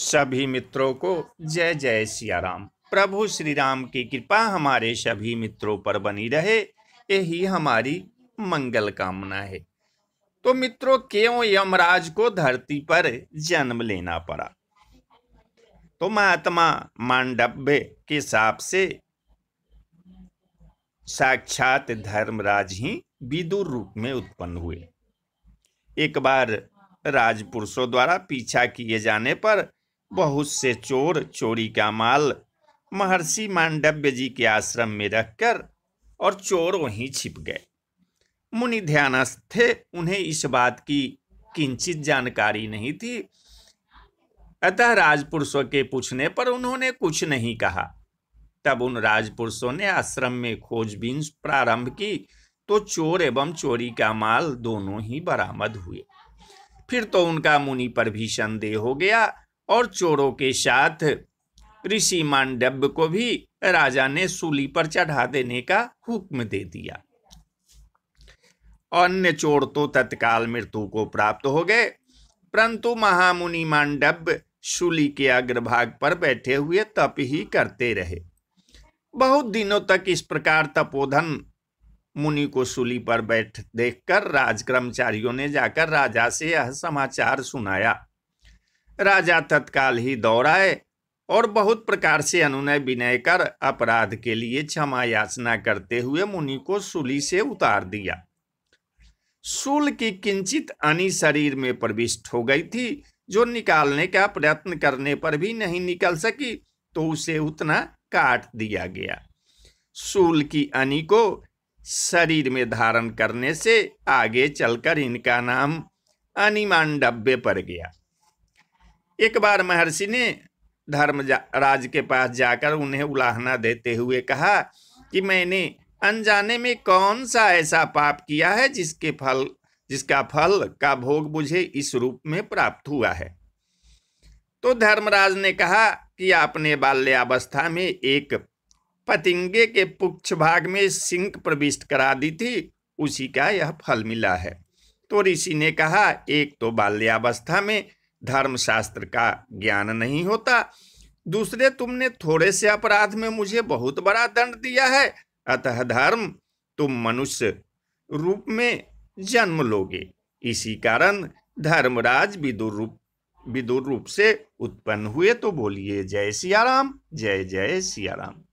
सभी मित्रों को जय जय सियाराम राम प्रभु श्री राम की कृपा हमारे सभी मित्रों पर बनी रहे यही हमारी मंगल कामना है तो मित्रों क्यों यमराज को धरती पर जन्म लेना पड़ा तो महात्मा मांडव्य के हिसाब से साक्षात धर्मराज ही विदुर रूप में उत्पन्न हुए एक बार राजपुरुषों द्वारा पीछा किए जाने पर बहुत से चोर चोरी का माल महर्षि मांडव्य जी के आश्रम में रखकर और चोर वहीं छिप गए मुनि ध्यानस्थ थे उन्हें इस बात की किंचित जानकारी नहीं थी अतः राजपुरुषों के पूछने पर उन्होंने कुछ नहीं कहा तब उन राजपुरुषों ने आश्रम में खोजबीन प्रारंभ की तो चोर एवं चोरी का माल दोनों ही बरामद हुए फिर तो उनका मुनि पर भी संदेह हो गया और चोरों के साथ ऋषि मांडव्य को भी राजा ने सूली पर चढ़ा देने का हुक्म दे दिया अन्य चोर तो तत्काल मृत्यु को प्राप्त हो गए परंतु महामुनि मांडव्य शूली के अग्रभाग पर बैठे हुए तप ही करते रहे बहुत दिनों तक इस प्रकार तपोधन मुनि को सूली पर बैठ देखकर कर्मचारियों ने जाकर राजा से यह समाचार सुनाया राजा तत्काल ही दौड़ आए और बहुत प्रकार से अनुनय विनय कर अपराध के लिए क्षमा याचना करते हुए मुनि को सूली से उतार दिया सूल की किंचित अनि शरीर में प्रविष्ट हो गई थी जो निकालने का प्रयत्न करने पर भी नहीं निकल सकी तो उसे उतना काट दिया गया सूल की अनि को शरीर में धारण करने से आगे चलकर इनका नाम अनिमांडव्य पड़ गया एक बार महर्षि ने धर्म राज के पास जाकर उन्हें उलाहना देते हुए कहा कि मैंने अनजाने में कौन सा ऐसा पाप किया है जिसके फल जिसका फल का भोग मुझे इस रूप में प्राप्त हुआ है तो धर्मराज ने कहा कि आपने बाल्यावस्था में एक पतिंगे के पुक्ष भाग में सिंक प्रविष्ट करा दी थी उसी का यह फल मिला है तो ऋषि ने कहा एक तो बाल्यावस्था में धर्मशास्त्र का ज्ञान नहीं होता दूसरे तुमने थोड़े से अपराध में मुझे बहुत बड़ा दंड दिया है अतः धर्म तुम मनुष्य रूप में जन्म लोगे इसी कारण धर्मराज विदुर रूप विदुर रूप से उत्पन्न हुए तो बोलिए जय सियाराम जय जय सियाराम